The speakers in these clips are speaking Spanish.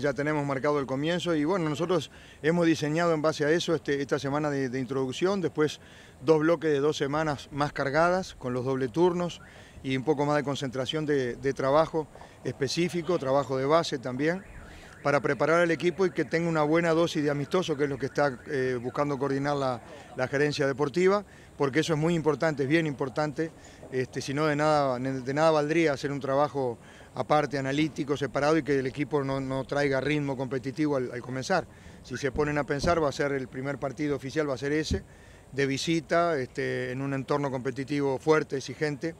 Ya tenemos marcado el comienzo y bueno, nosotros hemos diseñado en base a eso este, esta semana de, introducción, después dos bloques de dos semanas más cargadas con los doble turnos y un poco más de concentración de, trabajo específico, trabajo de base también para preparar al equipo y que tenga una buena dosis de amistoso, que es lo que está eh, buscando coordinar la, gerencia deportiva, porque eso es muy importante, es bien importante, este, si no de nada, de nada valdría hacer un trabajo aparte, analítico, separado y que el equipo no, no traiga ritmo competitivo al, comenzar. Si se ponen a pensar, va a ser el primer partido oficial, va a ser ese, de visita, este, en un entorno competitivo fuerte, exigente.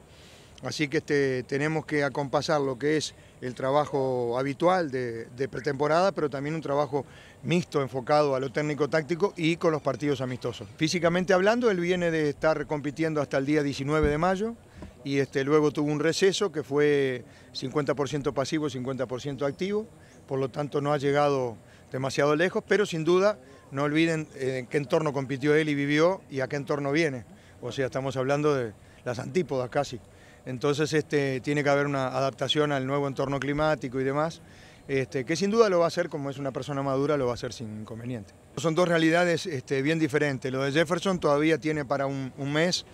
Así que este, tenemos que acompasar lo que es el trabajo habitual de, pretemporada, pero también un trabajo mixto enfocado a lo técnico-táctico y con los partidos amistosos. Físicamente hablando, él viene de estar compitiendo hasta el día 19 de mayo, y este, luego tuvo un receso que fue 50% pasivo, 50% activo, por lo tanto no ha llegado demasiado lejos, pero sin duda no olviden eh, en qué entorno compitió él y vivió y a qué entorno viene, o sea, estamos hablando de las antípodas casi. Entonces este, tiene que haber una adaptación al nuevo entorno climático y demás, este, que sin duda lo va a hacer como es una persona madura, lo va a hacer sin inconveniente. Son dos realidades este, bien diferentes. Lo de Jefferson todavía tiene para un, un mes.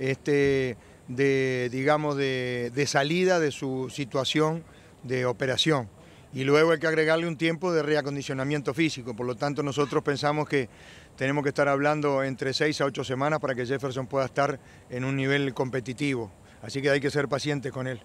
Este, de, digamos, de, salida de su situación de operación y luego hay que agregarle un tiempo de reacondicionamiento físico. Por lo tanto, nosotros pensamos que tenemos que estar hablando entre seis a ocho semanas para que Jefferson pueda estar en un nivel competitivo. Así que hay que ser pacientes con él.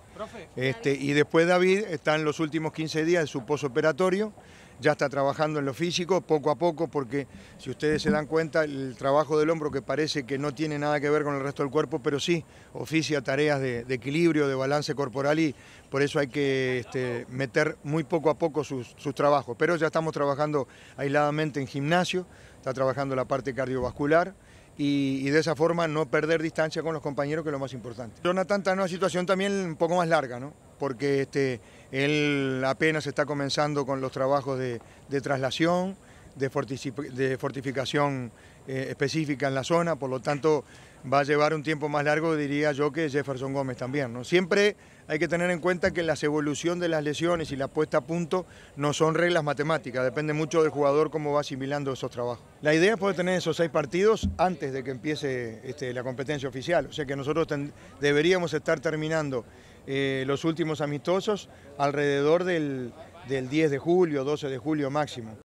Este, y después David está en los últimos 15 días de su posoperatorio, ya está trabajando en lo físico poco a poco, porque si ustedes se dan cuenta, el trabajo del hombro que parece que no tiene nada que ver con el resto del cuerpo, pero sí oficia tareas de, equilibrio, de balance corporal y por eso hay que este, meter muy poco a poco sus trabajos. Pero ya estamos trabajando aisladamente en gimnasio, está trabajando la parte cardiovascular y, de esa forma no perder distancia con los compañeros, que es lo más importante. Jonathan está en una situación también un poco más larga, ¿no? porque este, él apenas está comenzando con los trabajos de, de traslación de, fortificación eh, específica en la zona, por lo tanto va a llevar un tiempo más largo, diría yo, que Jefferson Gómez también. ¿no? Siempre hay que tener en cuenta que la evolución de las lesiones y la puesta a punto no son reglas matemáticas, depende mucho del jugador cómo va asimilando esos trabajos. La idea es poder tener esos seis partidos antes de que empiece este, la competencia oficial, o sea que nosotros deberíamos estar terminando eh, los últimos amistosos alrededor del, del 10 de julio, 12 de julio máximo.